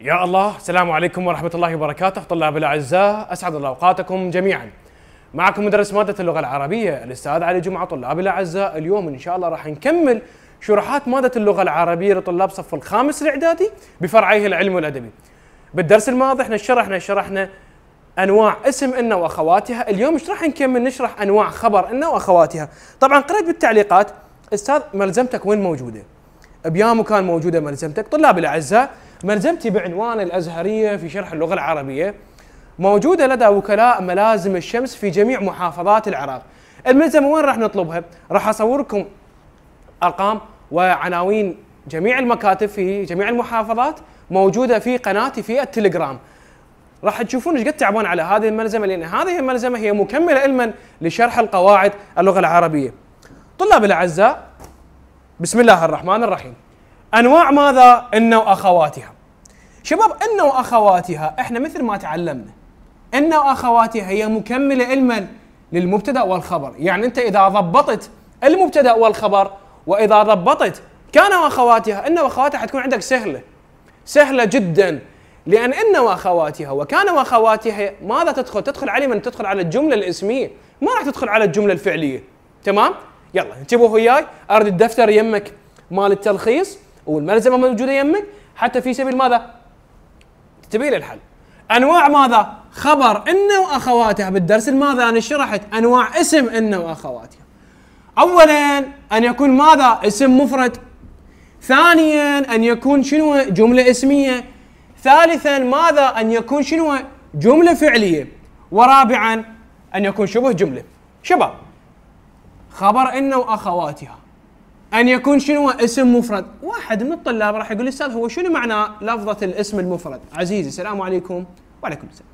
يا الله السلام عليكم ورحمة الله وبركاته طلاب الأعزاء أسعد الله أوقاتكم جميعا معكم مدرس مادة اللغة العربية الأستاذ علي جمعة طلاب الأعزاء اليوم إن شاء الله راح نكمل شروحات مادة اللغة العربية لطلاب صف الخامس الإعدادي بفرعيه العلم والأدبي بالدرس الماضي احنا شرحنا شرحنا انواع اسم ان واخواتها اليوم ايش راح نكمل نشرح انواع خبر ان واخواتها طبعا قرأت بالتعليقات استاذ ملزمتك وين موجوده؟ بيامو كان موجوده ملزمتك طلاب الاعزاء ملزمتي بعنوان الازهريه في شرح اللغه العربيه موجوده لدى وكلاء ملازم الشمس في جميع محافظات العراق الملزمه وين راح نطلبها؟ راح اصوركم ارقام وعناوين جميع المكاتب في جميع المحافظات موجوده في قناتي في التليجرام راح تشوفون ايش قد تعبان على هذه الملزمه لان هذه الملزمه هي مكمله علما لشرح القواعد اللغه العربيه طلاب الأعزاء بسم الله الرحمن الرحيم أنواع ماذا؟ إن وأخواتها شباب إن وأخواتها إحنا مثل ما تعلمنا إن وأخواتها هي مكملة علما للمبتدأ والخبر يعني أنت إذا ضبطت المبتدأ والخبر وإذا ضبطت كان وأخواتها إن وأخواتها حتكون عندك سهلة سهلة جدا لأن إن وأخواتها وكان وأخواتها ماذا تدخل؟ تدخل علي من تدخل على الجملة الاسمية ما راح تدخل على الجملة الفعلية تمام؟ يلا انتبهوا وياي ارد الدفتر يمك مال التلخيص والملزمه موجوده يمك حتى في سبيل ماذا؟ تبي الحل انواع ماذا؟ خبر انه واخواته بالدرس الماضي انا شرحت انواع اسم انه واخواته. اولا ان يكون ماذا؟ اسم مفرد. ثانيا ان يكون شنو؟ جمله اسميه. ثالثا ماذا؟ ان يكون شنو؟ جمله فعليه. ورابعا ان يكون شبه جمله. شباب خبر إن وأخواتها أن يكون شنو اسم مفرد واحد من الطلاب راح يقول أستاذ هو شنو معنى لفظة الاسم المفرد عزيزي السلام عليكم وعليكم السلام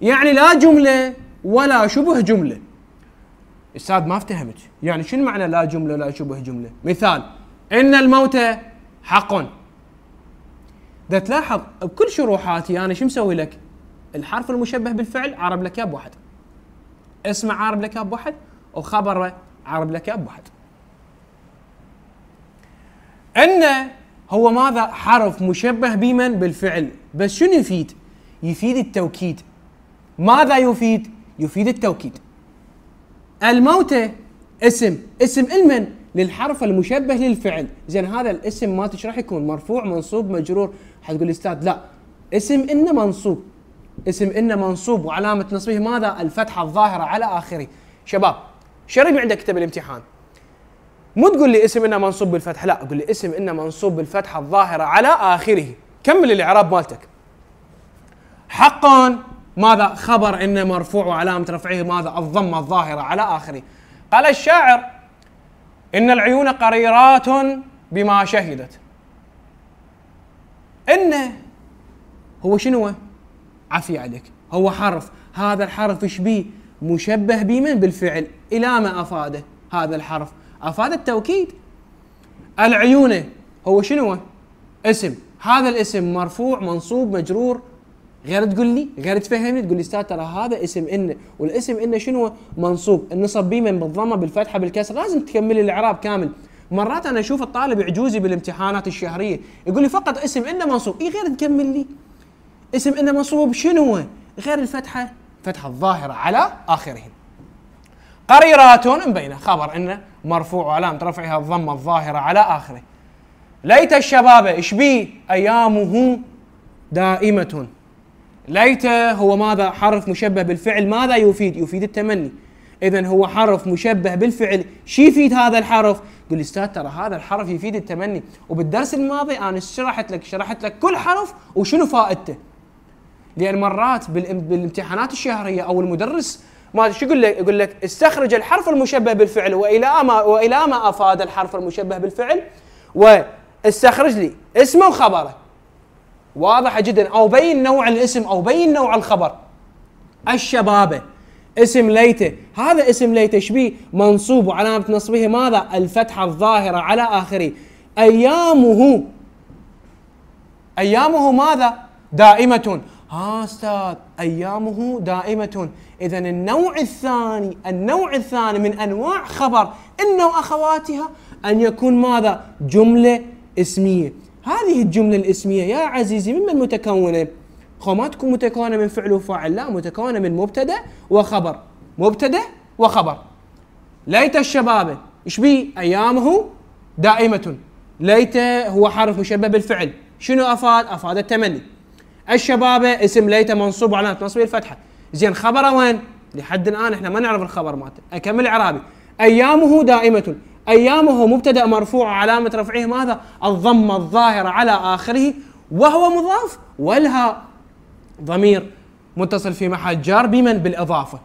يعني لا جملة ولا شبه جملة استاذ ما افتهمت يعني شنو معنى لا جمله ولا شبه جمله مثال ان الموت حق ده تلاحظ بكل شروحاتي انا شو مسوي لك الحرف المشبه بالفعل عرب لك بواحد اسمه عرب لك بواحد وخبره عرب لك اب واحد ان هو ماذا حرف مشبه بمن بالفعل بس شنو يفيد يفيد التوكيد ماذا يفيد يفيد التوكيد الموتى اسم اسم المن للحرف المشبه للفعل زين هذا الاسم ما تشرح يكون مرفوع منصوب مجرور حتقول استاذ لا اسم ان منصوب اسم ان منصوب وعلامه نصبه ماذا الفتحه الظاهره على اخره شباب شريب عندك كتاب الامتحان مو تقول لي اسم انه منصوب بالفتحه لا قول لي اسم انه منصوب بالفتحه الظاهره على اخره كمل الاعراب مالتك حقا ماذا خبر انه مرفوع وعلامه رفعه ماذا الضمه الظاهره على اخره قال الشاعر ان العيون قريرات بما شهدت ان هو شنو عفي عليك هو حرف هذا الحرف ايش بيه مشبه بمن بالفعل إلى ما أفاده هذا الحرف أفاد التوكيد العيونة هو شنو اسم هذا الاسم مرفوع منصوب مجرور غير تقول لي غير تفهمني تقول لي استاذ ترى هذا اسم ان والاسم ان شنو منصوب النصب بيمن بالضمه بالفتحه بالكسر لازم تكمل الاعراب كامل مرات انا اشوف الطالب عجوزي بالامتحانات الشهريه يقول لي فقط اسم ان منصوب اي غير تكمل لي اسم ان منصوب شنو غير الفتحه فتح الظاهرة على آخره قريرات من بينه خبر أنه مرفوع وعلامة رفعها الضمة الظاهرة على آخره ليت الشباب إش بيه أيامه دائمة ليت هو ماذا حرف مشبه بالفعل ماذا يفيد يفيد التمني إذا هو حرف مشبه بالفعل شي يفيد هذا الحرف قل لي استاذ ترى هذا الحرف يفيد التمني وبالدرس الماضي أنا شرحت لك شرحت لك كل حرف وشنو فائدته لان مرات بالامتحانات الشهريه او المدرس ما شو يقول لك؟ يقول لك استخرج الحرف المشبه بالفعل والى ما والى ما افاد الحرف المشبه بالفعل واستخرج لي اسمه وخبره. واضحه جدا او بين نوع الاسم او بين نوع الخبر. الشبابه اسم ليته، هذا اسم ليته شبيه منصوب وعلامه نصبه ماذا؟ الفتحه الظاهره على اخره. ايامه ايامه ماذا؟ دائمه ها استاذ ايامه دائمه اذا النوع الثاني النوع الثاني من انواع خبر انه اخواتها ان يكون ماذا جمله اسميه هذه الجمله الاسميه يا عزيزي ممن متكونه خو ما تكون متكونه من فعل وفاعل لا متكونه من مبتدا وخبر مبتدا وخبر ليت الشباب ايش بي ايامه دائمه ليت هو حرف مشبه بالفعل شنو افاد افاد التمني الشبابه اسم ليته منصوب وعلامه نصبه الفتحه زين خبره وين لحد الان احنا ما نعرف الخبر مالته اكمل اعرابي ايامه دائمه ايامه مبتدا مرفوع علامه رفعه ماذا الضمه الظاهره على اخره وهو مضاف والها ضمير متصل في محل جار بمن بالاضافه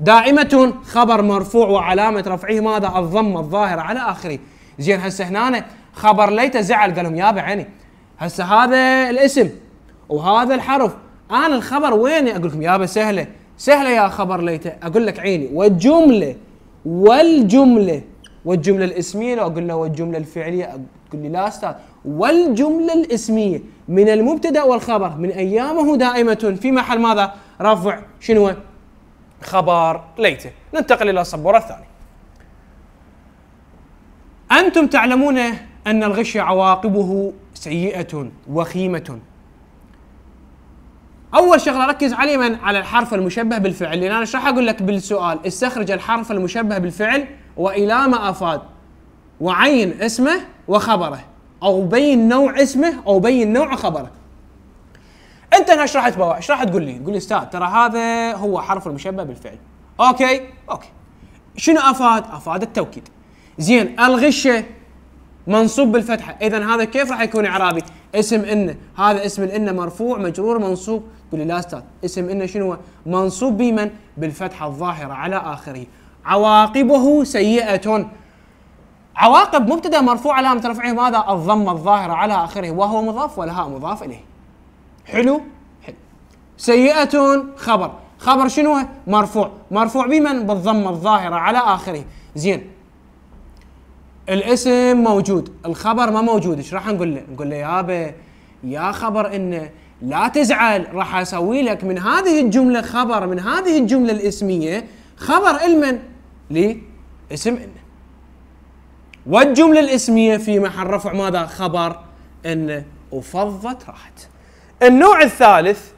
دائمة خبر مرفوع وعلامة رفعه ماذا الضمة الظاهرة على آخره زين هسه هنا خبر ليته زعل قال لهم يابا عيني هسه هذا الاسم وهذا الحرف انا الخبر ويني اقول لكم يابا سهله سهله يا خبر ليته اقول لك عيني والجمله والجمله والجمله الاسميه لو اقول له والجمله الفعليه تقول لي لا استاذ والجمله الاسميه من المبتدا والخبر من ايامه دائمه في محل ماذا؟ رفع شنو؟ خبر ليته ننتقل الى السبوره الثانيه انتم تعلمون ان الغش عواقبه سيئه وخيمه اول شغله ركز عليه من على الحرف المشبه بالفعل لان انا ايش راح اقول لك بالسؤال استخرج الحرف المشبه بالفعل والى ما افاد وعين اسمه وخبره او بين نوع اسمه او بين نوع خبره انت هنا ايش راح تبوع ايش راح تقول لي تقول لي استاذ ترى هذا هو حرف المشبه بالفعل اوكي اوكي شنو افاد افاد التوكيد زين الغشه منصوب بالفتحه اذا هذا كيف راح يكون اعرابي اسم ان هذا اسم الان مرفوع مجرور منصوب قول لي لا استاذ اسم ان شنو منصوب بمن بالفتحه الظاهره على اخره عواقبه سيئه عواقب مبتدا مرفوع علامه رفعه ماذا الضمه الظاهره على اخره وهو مضاف ولها مضاف اليه حلو حلو سيئه خبر خبر شنو مرفوع مرفوع بمن بالضمه الظاهره على اخره زين الاسم موجود الخبر ما موجود ايش راح نقول له نقول له يابا يا خبر انه لا تزعل راح اسوي لك من هذه الجمله خبر من هذه الجمله الاسميه خبر المن لاسم ان والجمله الاسميه في محل رفع ماذا خبر ان وفضت راحت النوع الثالث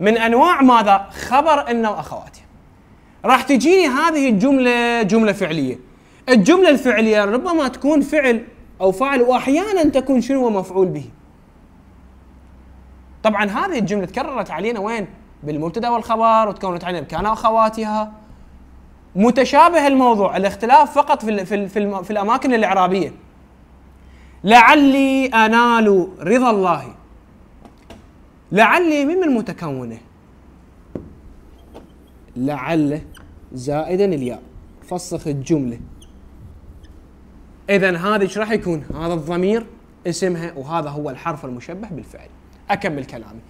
من انواع ماذا خبر ان واخواتي راح تجيني هذه الجمله جمله فعليه الجملة الفعلية ربما تكون فعل أو فاعل وأحيانا تكون شنو مفعول به طبعا هذه الجملة تكررت علينا وين؟ بالمبتدا والخبر وتكونت علينا بكان أخواتها متشابه الموضوع الاختلاف فقط في في في, في الاماكن الاعرابيه لعلي انال رضا الله لعلي من المتكونه لعل زائدا الياء فصخ الجمله اذا هذا ايش راح يكون؟ هذا الضمير اسمها وهذا هو الحرف المشبه بالفعل. اكمل كلامي.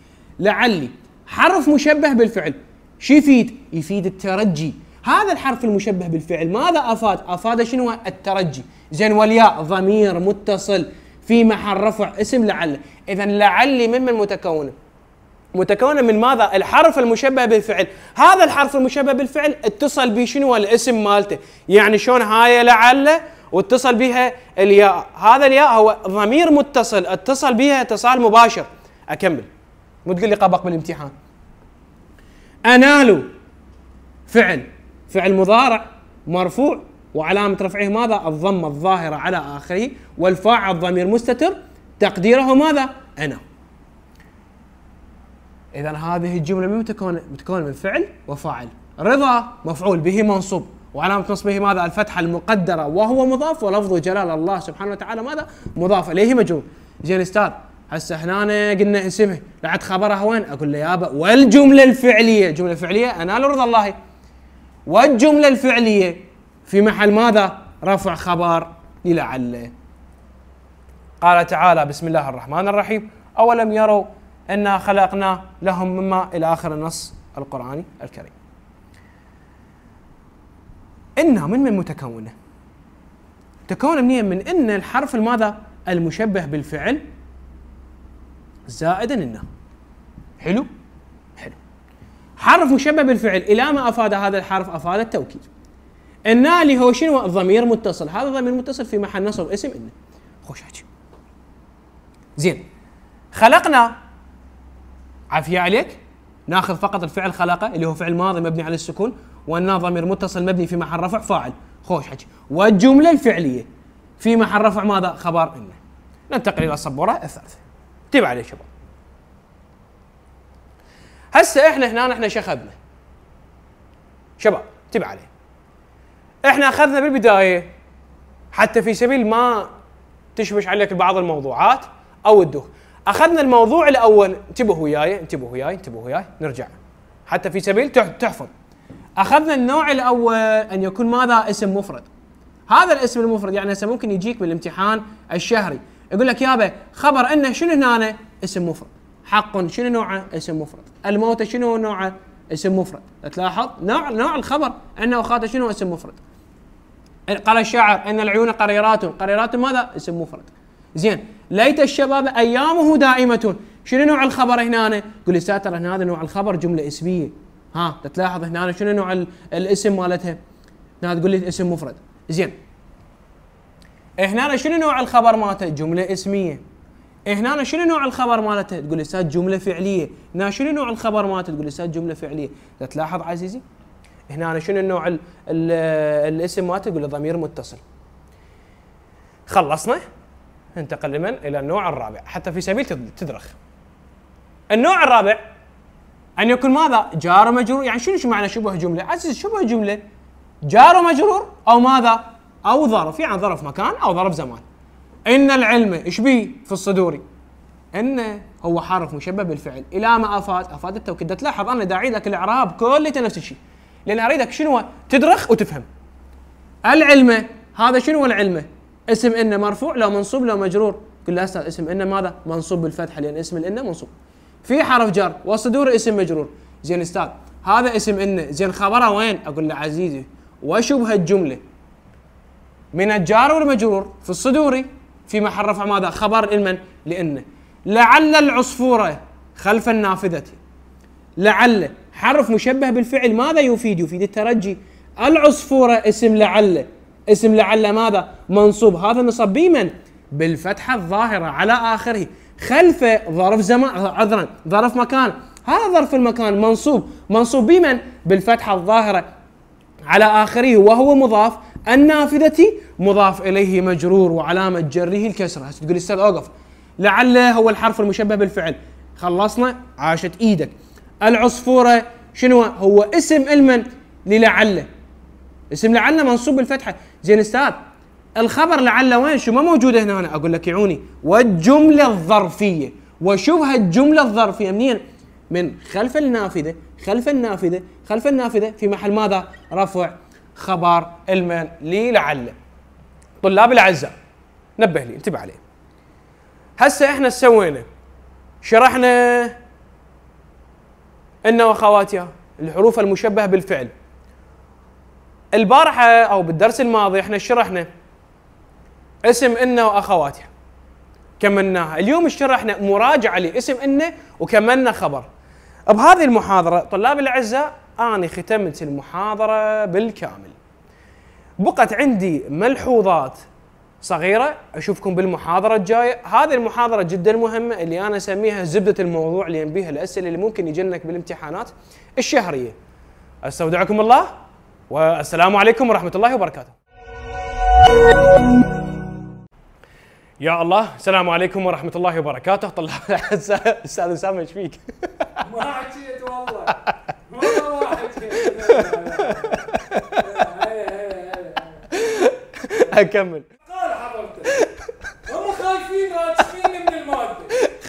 لعلي حرف مشبه بالفعل شو يفيد؟ يفيد الترجي. هذا الحرف المشبه بالفعل ماذا افاد؟ افاد شنو؟ الترجي. زين والياء ضمير متصل في محل رفع اسم لعل. اذا لعلي ممن متكونه؟ متكونة من ماذا؟ الحرف المشبه بالفعل، هذا الحرف المشبه بالفعل اتصل بشنو الاسم مالته، يعني شلون هاي لعله واتصل بها الياء هذا الياء هو ضمير متصل اتصل بها اتصال مباشر اكمل مو تقول لي قبق بالامتحان انالوا فعل فعل مضارع مرفوع وعلامة رفعه ماذا؟ الضمة الظاهرة على آخره والفاعل ضمير مستتر تقديره ماذا؟ أنا إذا هذه الجملة من تكون؟ من فعل وفاعل رضا مفعول به منصوب وعلامة نصبه ماذا الفتحة المقدرة وهو مضاف ولفظ جلال الله سبحانه وتعالى ماذا مضاف إليه مجرور زين أستاذ هسه هنا قلنا اسمه بعد خبرها وين أقول له يابا والجملة الفعلية الجملة الفعلية أنال رضا الله والجملة الفعلية في محل ماذا رفع خبر للعل قال تعالى بسم الله الرحمن الرحيم أولم يروا أنا خلقنا لهم مما إلى آخر النص القرآني الكريم إنها من من متكونة تكون منين من إن الحرف الماذا المشبه بالفعل زائدا إن حلو حلو حرف مشبه بالفعل إلى ما أفاد هذا الحرف أفاد التوكيد إن اللي هو شنو ضمير متصل هذا ضمير متصل في محل نصب اسم إن خوش حكي زين خلقنا عافية عليك ناخذ فقط الفعل خلقه اللي هو فعل ماضي مبني على السكون والنا ضمير متصل مبني في محل رفع فاعل خوش حكي والجملة الفعلية في محل رفع ماذا خبر إنه ننتقل إلى الصبوره الثالثة انتبه عليه شباب هسه احنا هنا احنا شخبنا شباب انتبه عليه احنا اخذنا بالبدايه حتى في سبيل ما تشبش عليك بعض الموضوعات او الدخ اخذنا الموضوع الاول انتبهوا وياي انتبهوا وياي انتبهوا وياي نرجع حتى في سبيل تحفظ اخذنا النوع الاول ان يكون ماذا اسم مفرد هذا الاسم المفرد يعني هسه ممكن يجيك بالامتحان الشهري يقول لك يابا خبر انه شنو هنا اسم مفرد حق شنو نوعه اسم مفرد الموت شنو نوعه اسم مفرد تلاحظ نوع نوع الخبر انه وخاته شنو اسم مفرد قال الشاعر ان العيون قريرات قريرات ماذا اسم مفرد زين ليت الشباب ايامه دائمه شنو نوع الخبر هنا يقول لي ساتر هذا نوع الخبر جمله اسميه ها تلاحظ هنا شنو نوع الاسم مالتها هنا تقول لي اسم مفرد زين إيه هنا شنو نوع الخبر مالته جمله اسميه إيه هنا شنو نوع الخبر مالته تقول لي جمله فعليه هنا شنو نوع الخبر مالته تقول لي جمله فعليه تلاحظ عزيزي إيه هنا شنو نوع الـ الـ الاسم مالته تقول لي ضمير متصل خلصنا انتقل لمن الى النوع الرابع حتى في سبيل تدرخ النوع الرابع ان يكون ماذا جار ومجرور يعني شنو معنى شبه جمله عزيز شبه جمله جار ومجرور او ماذا او ظرف يعني ظرف مكان او ظرف زمان ان العلم ايش بيه في الصدور؟ ان هو حرف مشبه بالفعل الى ما افاد افاد التوكيد تلاحظ انا داعي لك الاعراب كله نفس الشيء لان اريدك شنو تدرخ وتفهم العلم هذا شنو العلم اسم ان مرفوع لو منصوب لو مجرور قل له استاذ اسم ان ماذا منصوب بالفتحه لان اسم الان منصوب في حرف جر وصدور اسم مجرور زين استاذ هذا اسم ان زين خبره وين اقول له عزيزي وشبه الجمله من الجار والمجرور في الصدوري في محل رفع ماذا خبر لمن لان لعل العصفوره خلف النافذه لعل حرف مشبه بالفعل ماذا يفيد يفيد الترجي العصفوره اسم لعل اسم لعل ماذا منصوب هذا نصب بمن بالفتحه الظاهره على اخره خلفه ظرف زمان عذرا ظرف مكان هذا ظرف المكان منصوب منصوب بمن بالفتحة الظاهرة على آخره وهو مضاف النافذة مضاف إليه مجرور وعلامة جره الكسرة تقول أستاذ أوقف لعله هو الحرف المشبه بالفعل خلصنا عاشت إيدك العصفورة شنو هو اسم المن للعله اسم لعله منصوب بالفتحة زين أستاذ الخبر لعل وين شو ما موجود هنا أنا اقول لك يعوني والجمله الظرفيه وشوف هالجمله الظرفيه منين؟ من خلف النافذه خلف النافذه خلف النافذه في محل ماذا؟ رفع خبر المن لي لعل طلاب الاعزاء نبه لي انتبه عليه هسه احنا سوينا شرحنا ان واخواتي الحروف المشبهه بالفعل البارحه او بالدرس الماضي احنا شرحنا اسم إنا وأخواتها كملناها اليوم شرحنا مراجعة لاسم إنا وكملنا خبر بهذه المحاضرة طلابي الأعزاء أنا ختمت المحاضرة بالكامل بقت عندي ملحوظات صغيرة أشوفكم بالمحاضرة الجاية هذه المحاضرة جدا مهمة اللي أنا أسميها زبدة الموضوع لأن بها الأسئلة اللي ممكن يجنك بالامتحانات الشهرية أستودعكم الله والسلام عليكم ورحمة الله وبركاته يا الله السلام عليكم ورحمه الله وبركاته طلع استاذ اسامه ايش فيك؟ ما حكيت والله ما حكيت اكمل قال حضرتك هم خايفين من الماده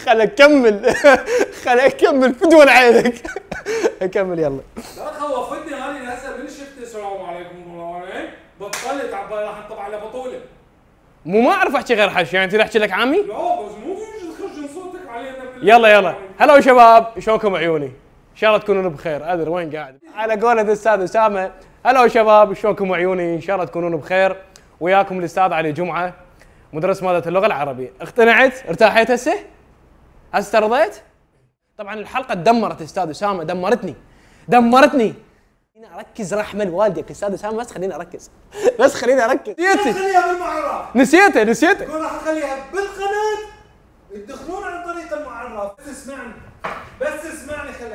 خل اكمل خل اكمل بدون عينك اكمل يلا مو ما اعرف احكي غير حش يعني تريد احكي لك عامي؟ لا بس مو تخرجون صوتك علينا يلا يلا هلا شباب شلونكم عيوني؟ ان شاء الله تكونون بخير ادري وين قاعد على قولة الاستاذ اسامه هلا شباب شلونكم عيوني ان شاء الله تكونون بخير وياكم الاستاذ علي جمعه مدرس ماده اللغه العربيه اقتنعت ارتاحيت هسه؟ هسه هسه طبعا الحلقه دمرت استاذ اسامه دمرتني دمرتني خليني اركز راح من والدك استاذ اسامه بس خليني اركز بس خليني اركز نسيتك خليها بالمعرف نسيته نسيته راح اخليها بالقناه يدخلون عن طريق المعرف بس اسمعني بس اسمعني خليك